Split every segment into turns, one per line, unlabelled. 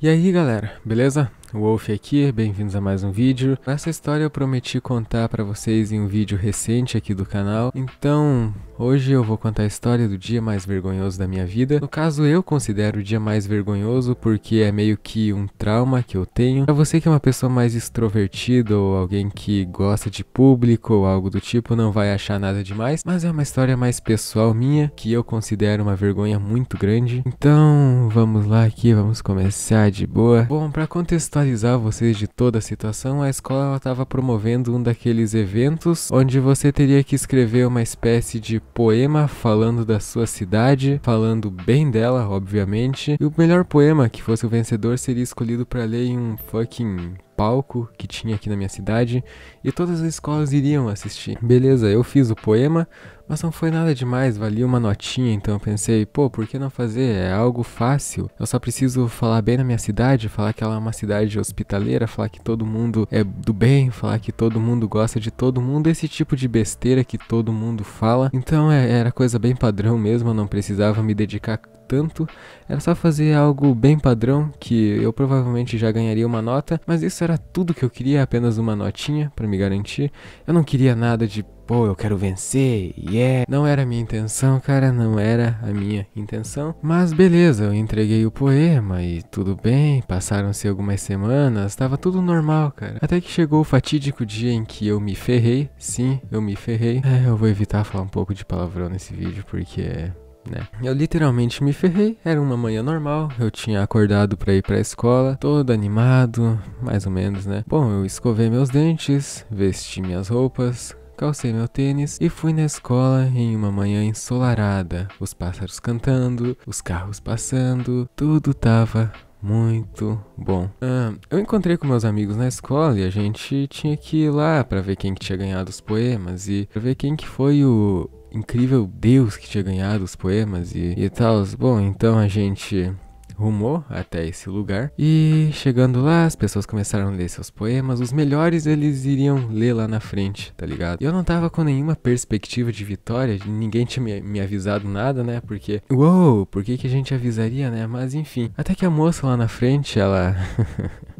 E aí galera, beleza? Wolf aqui, bem-vindos a mais um vídeo. Essa história eu prometi contar para vocês em um vídeo recente aqui do canal, então hoje eu vou contar a história do dia mais vergonhoso da minha vida. No caso, eu considero o dia mais vergonhoso porque é meio que um trauma que eu tenho. Pra você que é uma pessoa mais extrovertida ou alguém que gosta de público ou algo do tipo, não vai achar nada demais, mas é uma história mais pessoal minha que eu considero uma vergonha muito grande. Então, vamos lá aqui, vamos começar de boa. Bom, pra história avisar vocês de toda a situação, a escola estava promovendo um daqueles eventos onde você teria que escrever uma espécie de poema falando da sua cidade, falando bem dela, obviamente. E o melhor poema que fosse o vencedor seria escolhido para ler em um fucking palco que tinha aqui na minha cidade e todas as escolas iriam assistir. Beleza, eu fiz o poema, mas não foi nada demais, valia uma notinha, então eu pensei, pô, por que não fazer? É algo fácil. Eu só preciso falar bem na minha cidade, falar que ela é uma cidade hospitaleira, falar que todo mundo é do bem, falar que todo mundo gosta de todo mundo, esse tipo de besteira que todo mundo fala. Então é, era coisa bem padrão mesmo, eu não precisava me dedicar tanto, era só fazer algo bem padrão que eu provavelmente já ganharia uma nota, mas isso era tudo que eu queria, apenas uma notinha para me garantir. Eu não queria nada de pô, eu quero vencer, e yeah. é. Não era a minha intenção, cara, não era a minha intenção. Mas beleza, eu entreguei o poema e tudo bem, passaram-se algumas semanas, tava tudo normal, cara. Até que chegou o fatídico dia em que eu me ferrei, sim, eu me ferrei. É, eu vou evitar falar um pouco de palavrão nesse vídeo porque né? Eu literalmente me ferrei, era uma manhã normal, eu tinha acordado para ir para a escola, todo animado, mais ou menos, né? Bom, eu escovei meus dentes, vesti minhas roupas, calcei meu tênis e fui na escola em uma manhã ensolarada. Os pássaros cantando, os carros passando, tudo tava muito bom. Ah, eu encontrei com meus amigos na escola e a gente tinha que ir lá para ver quem que tinha ganhado os poemas e pra ver quem que foi o incrível Deus que tinha ganhado os poemas e, e tal. Bom, então a gente rumou até esse lugar. E chegando lá, as pessoas começaram a ler seus poemas. Os melhores eles iriam ler lá na frente, tá ligado? E eu não tava com nenhuma perspectiva de vitória, ninguém tinha me, me avisado nada, né? Porque, uou, por que, que a gente avisaria, né? Mas enfim. Até que a moça lá na frente, ela.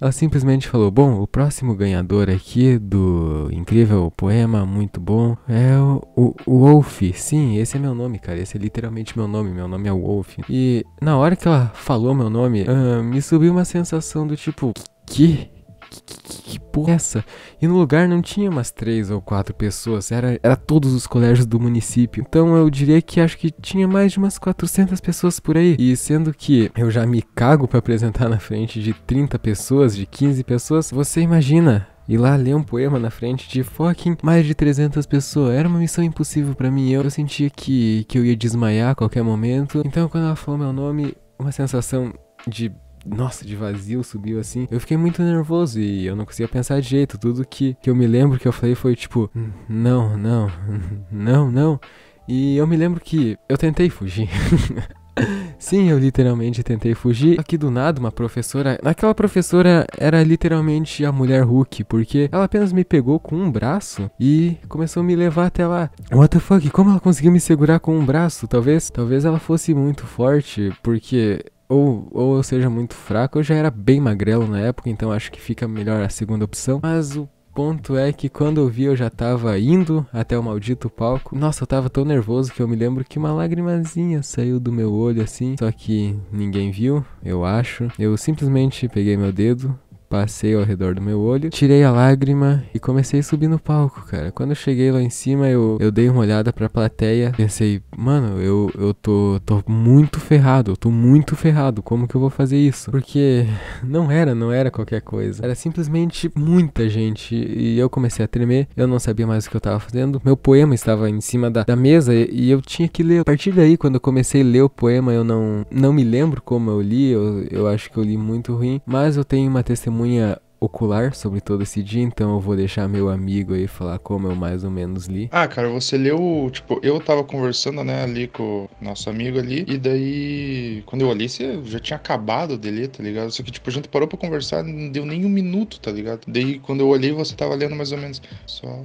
Ela simplesmente falou: Bom, o próximo ganhador aqui do incrível poema, muito bom, é o, o, o Wolf. Sim, esse é meu nome, cara. Esse é literalmente meu nome. Meu nome é Wolf. E na hora que ela falou meu nome, uh, me subiu uma sensação do tipo: Que? que, que, que porra é essa? E no lugar não tinha umas três ou quatro pessoas, era, era todos os colégios do município. Então eu diria que acho que tinha mais de umas 400 pessoas por aí. E sendo que eu já me cago para apresentar na frente de 30 pessoas, de 15 pessoas, você imagina e lá ler um poema na frente de fucking mais de 300 pessoas. Era uma missão impossível para mim. Eu, eu sentia que, que eu ia desmaiar a qualquer momento. Então, quando ela falou meu nome, uma sensação de nossa, de vazio subiu assim. Eu fiquei muito nervoso e eu não conseguia pensar de jeito. Tudo que, que eu me lembro que eu falei foi tipo, não, não, não, não. E eu me lembro que eu tentei fugir. Sim, eu literalmente tentei fugir. Aqui do nada, uma professora. Aquela professora era literalmente a mulher Hulk, porque ela apenas me pegou com um braço e começou a me levar até lá. What the fuck? Como ela conseguiu me segurar com um braço? Talvez, talvez ela fosse muito forte, porque ou, ou eu seja muito fraco, eu já era bem magrelo na época, então acho que fica melhor a segunda opção. Mas o ponto é que quando eu vi eu já tava indo até o maldito palco. Nossa, eu tava tão nervoso que eu me lembro que uma lagrimazinha saiu do meu olho assim. Só que ninguém viu, eu acho. Eu simplesmente peguei meu dedo, passei ao redor do meu olho, tirei a lágrima e comecei a subir no palco, cara. Quando eu cheguei lá em cima, eu, eu dei uma olhada pra plateia, pensei, mano, eu, eu tô, tô muito ferrado, eu tô muito ferrado, como que eu vou fazer isso? Porque não era, não era qualquer coisa, era simplesmente muita gente e eu comecei a tremer, eu não sabia mais o que eu tava fazendo, meu poema estava em cima da, da mesa e, e eu tinha que ler. A partir daí, quando eu comecei a ler o poema, eu não, não me lembro como eu li, eu, eu acho que eu li muito ruim, mas eu tenho uma testemunha testemunha ocular sobre todo esse dia, então eu vou deixar meu amigo aí falar como eu mais ou menos li. Ah, cara, você leu, tipo, eu tava conversando, né, ali com o nosso amigo ali, e daí, quando eu olhei, você já tinha acabado de ler, tá ligado? Só que, tipo, a gente parou pra conversar, não deu nem um minuto, tá ligado? Daí, quando eu olhei, você tava lendo mais ou menos, só,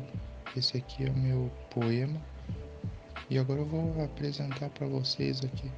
esse aqui é o meu poema, e agora eu vou apresentar para vocês aqui.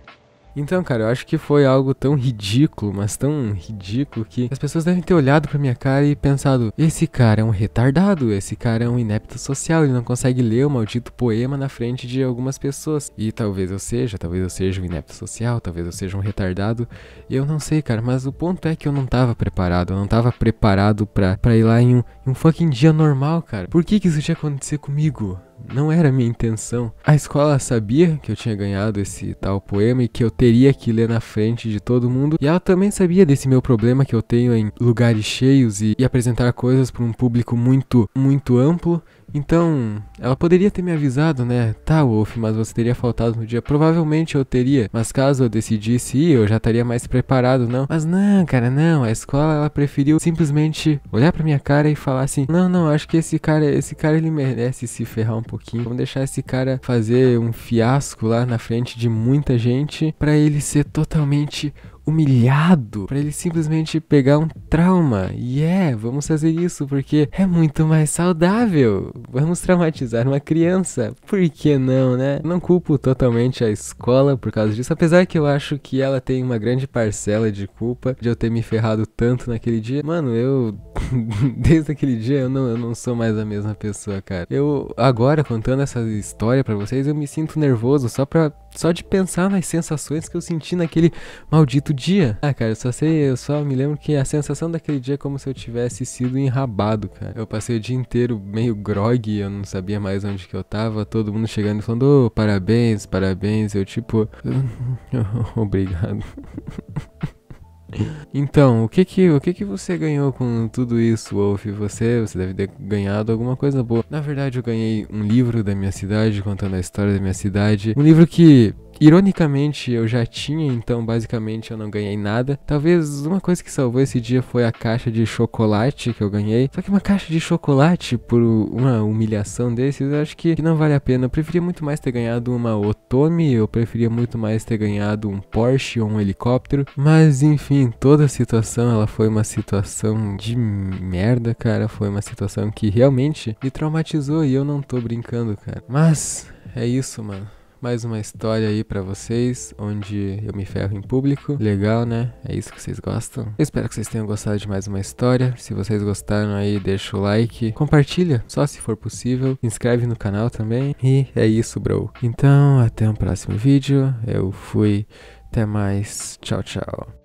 Então, cara, eu acho que foi algo tão ridículo, mas tão ridículo que as pessoas devem ter olhado pra minha cara e pensado: esse cara é um retardado, esse cara é um inepto social, ele não consegue ler o maldito poema na frente de algumas pessoas. E talvez eu seja, talvez eu seja um inepto social, talvez eu seja um retardado, eu não sei, cara, mas o ponto é que eu não tava preparado, eu não tava preparado pra, ir lá em um, em um fucking dia normal, cara. Por que que isso tinha acontecido comigo? não era minha intenção. A escola sabia que eu tinha ganhado esse tal poema e que eu teria que ler na frente de todo mundo, e ela também sabia desse meu problema que eu tenho em lugares cheios e, e apresentar coisas para um público muito, muito amplo. Então, ela poderia ter me avisado, né? Tá, Wolf, mas você teria faltado no dia. Provavelmente eu teria, mas caso eu decidisse ir, eu já estaria mais preparado, não? Mas não, cara, não. A escola ela preferiu simplesmente olhar pra minha cara e falar assim: "Não, não, acho que esse cara, esse cara ele merece se ferrar um pouquinho. Vamos deixar esse cara fazer um fiasco lá na frente de muita gente para ele ser totalmente humilhado para ele simplesmente pegar um trauma. E yeah, é, vamos fazer isso porque é muito mais saudável. Vamos traumatizar uma criança. Por que não, né? Não culpo totalmente a escola por causa disso, apesar que eu acho que ela tem uma grande parcela de culpa de eu ter me ferrado tanto naquele dia. Mano, eu desde aquele dia eu não, eu não sou mais a mesma pessoa, cara. Eu agora contando essa história para vocês, eu me sinto nervoso só para só de pensar nas sensações que eu senti naquele maldito dia. Ah, cara, eu só sei, eu só me lembro que a sensação daquele dia é como se eu tivesse sido enrabado, cara. Eu passei o dia inteiro meio grog, eu não sabia mais onde que eu tava, todo mundo chegando e falando, oh, parabéns, parabéns. Eu tipo, obrigado. Então, o que que, o que que você ganhou com tudo isso, Wolf? Você, você deve ter ganhado alguma coisa boa. Na verdade, eu ganhei um livro da minha cidade, contando a história da minha cidade. Um livro que Ironicamente, eu já tinha, então basicamente eu não ganhei nada. Talvez uma coisa que salvou esse dia foi a caixa de chocolate que eu ganhei. Só que uma caixa de chocolate por uma humilhação desses, eu acho que, não vale a pena. Eu preferia muito mais ter ganhado uma Otomi, eu preferia muito mais ter ganhado um Porsche ou um helicóptero. Mas enfim, toda a situação, ela foi uma situação de merda, cara. Foi uma situação que realmente me traumatizou e eu não tô brincando, cara. Mas é isso, mano mais uma história aí para vocês, onde eu me ferro em público. Legal, né? É isso que vocês gostam. Eu espero que vocês tenham gostado de mais uma história. Se vocês gostaram aí, deixa o like, compartilha, só se for possível, se inscreve no canal também. E é isso, bro. Então, até o um próximo vídeo. Eu fui. Até mais. Tchau, tchau.